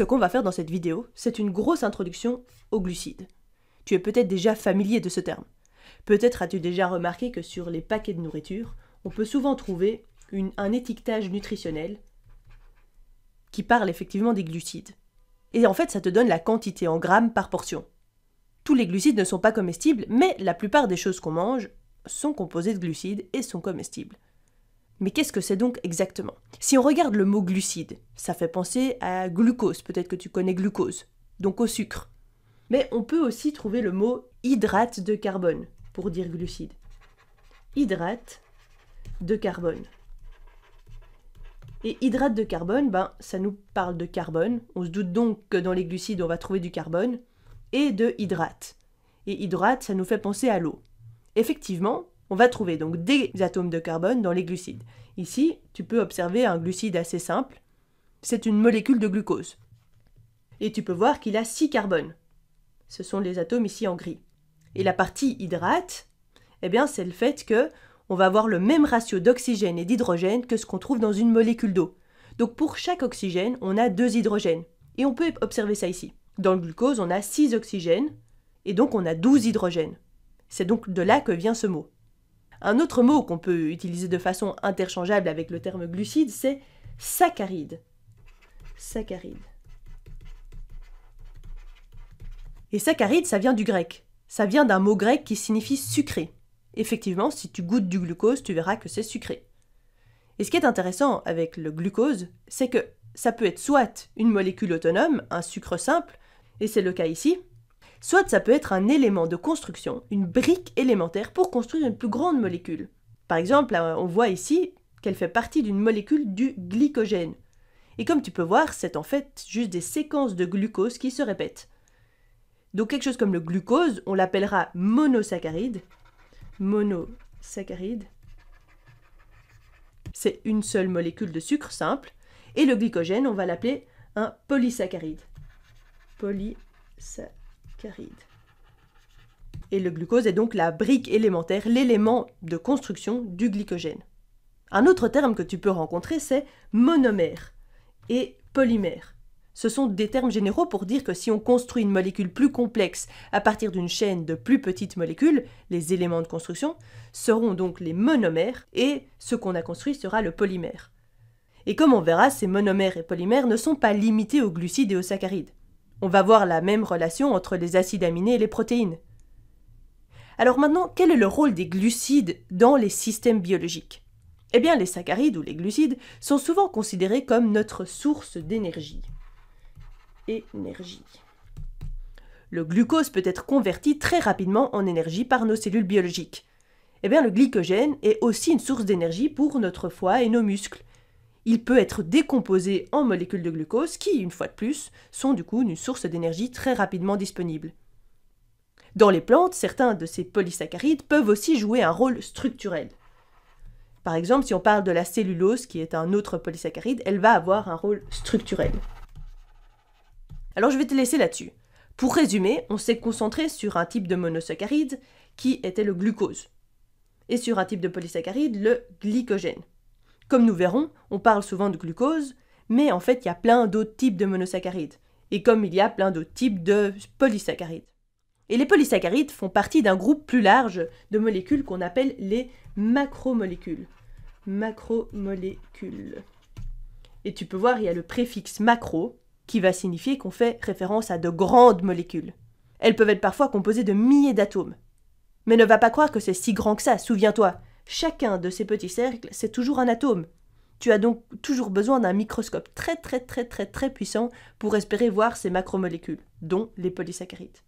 Ce qu'on va faire dans cette vidéo, c'est une grosse introduction aux glucides. Tu es peut-être déjà familier de ce terme. Peut-être as-tu déjà remarqué que sur les paquets de nourriture, on peut souvent trouver un étiquetage nutritionnel qui parle effectivement des glucides. Et en fait, ça te donne la quantité en grammes par portion. Tous les glucides ne sont pas comestibles, mais la plupart des choses qu'on mange sont composées de glucides et sont comestibles. Mais qu'est-ce que c'est donc exactement Si on regarde le mot glucide, ça fait penser à glucose, peut-être que tu connais glucose, donc au sucre. Mais on peut aussi trouver le mot hydrate de carbone pour dire glucide. Hydrate de carbone. Et hydrate de carbone, ben, ça nous parle de carbone. On se doute donc que dans les glucides, on va trouver du carbone. Et de hydrate. Et hydrate, ça nous fait penser à l'eau. Effectivement, on va trouver donc des atomes de carbone dans les glucides. Ici, tu peux observer un glucide assez simple. C'est une molécule de glucose. Et tu peux voir qu'il a 6 carbones. Ce sont les atomes ici en gris. Et la partie hydrate, eh bien, c'est le fait que on va avoir le même ratio d'oxygène et d'hydrogène que ce qu'on trouve dans une molécule d'eau. Donc pour chaque oxygène, on a deux hydrogènes. Et on peut observer ça ici. Dans le glucose, on a 6 oxygènes et donc on a 12 hydrogènes. C'est donc de là que vient ce mot. Un autre mot qu'on peut utiliser de façon interchangeable avec le terme glucide, c'est saccharide. Saccharide. Et saccharide, ça vient du grec. Ça vient d'un mot grec qui signifie sucré. Effectivement, si tu goûtes du glucose, tu verras que c'est sucré. Et ce qui est intéressant avec le glucose, c'est que ça peut être soit une molécule autonome, un sucre simple, et c'est le cas ici, soit ça peut être un élément de construction, une brique élémentaire pour construire une plus grande molécule. Par exemple, on voit ici qu'elle fait partie d'une molécule du glycogène. Et comme tu peux voir, c'est en fait juste des séquences de glucose qui se répètent. Donc quelque chose comme le glucose, on l'appellera monosaccharide. Monosaccharide. C'est une seule molécule de sucre simple. Et le glycogène, on va l'appeler un polysaccharide. Polysaccharide. Et le glucose est donc la brique élémentaire, l'élément de construction du glycogène. Un autre terme que tu peux rencontrer, c'est monomère et polymère. Ce sont des termes généraux pour dire que si on construit une molécule plus complexe à partir d'une chaîne de plus petites molécules, les éléments de construction seront donc les monomères et ce qu'on a construit sera le polymère. Et comme on verra, ces monomères et polymères ne sont pas limités aux glucides et aux saccharides. On va voir la même relation entre les acides aminés et les protéines. Alors maintenant, quel est le rôle des glucides dans les systèmes biologiques Eh bien, les saccharides ou les glucides sont souvent considérés comme notre source d'énergie. Énergie. Le glucose peut être converti très rapidement en énergie par nos cellules biologiques. Eh bien, le glycogène est aussi une source d'énergie pour notre foie et nos muscles. Il peut être décomposé en molécules de glucose qui, une fois de plus, sont du coup une source d'énergie très rapidement disponible. Dans les plantes, certains de ces polysaccharides peuvent aussi jouer un rôle structurel. Par exemple, si on parle de la cellulose, qui est un autre polysaccharide, elle va avoir un rôle structurel. Alors je vais te laisser là-dessus. Pour résumer, on s'est concentré sur un type de monosaccharide qui était le glucose et sur un type de polysaccharide, le glycogène. Comme nous verrons, on parle souvent de glucose, mais en fait il y a plein d'autres types de monosaccharides, et comme il y a plein d'autres types de polysaccharides. Et les polysaccharides font partie d'un groupe plus large de molécules qu'on appelle les macromolécules. Macromolécules. Et tu peux voir, il y a le préfixe macro qui va signifier qu'on fait référence à de grandes molécules. Elles peuvent être parfois composées de milliers d'atomes. Mais ne va pas croire que c'est si grand que ça, souviens-toi. Chacun de ces petits cercles, c'est toujours un atome. Tu as donc toujours besoin d'un microscope très très très très très puissant pour espérer voir ces macromolécules, dont les polysaccharides.